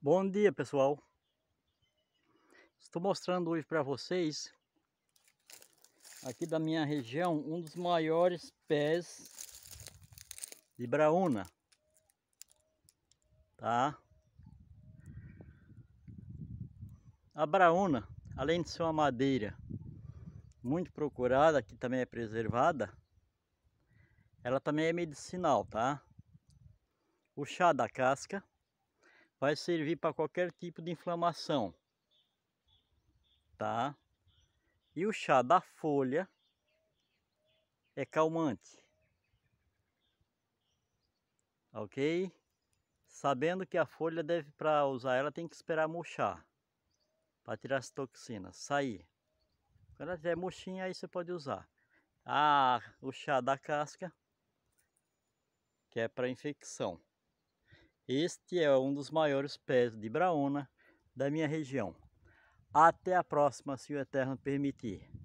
Bom dia pessoal, estou mostrando hoje para vocês aqui da minha região um dos maiores pés de braúna, tá? A braúna, além de ser uma madeira muito procurada, que também é preservada, ela também é medicinal, tá? O chá da casca vai servir para qualquer tipo de inflamação, tá? E o chá da folha é calmante, ok? Sabendo que a folha deve, para usar ela, tem que esperar murchar, para tirar as toxinas, sair. Quando ela tiver murchinha, aí você pode usar. Ah, o chá da casca, que é para infecção. Este é um dos maiores pés de braona da minha região. Até a próxima, se o Eterno permitir.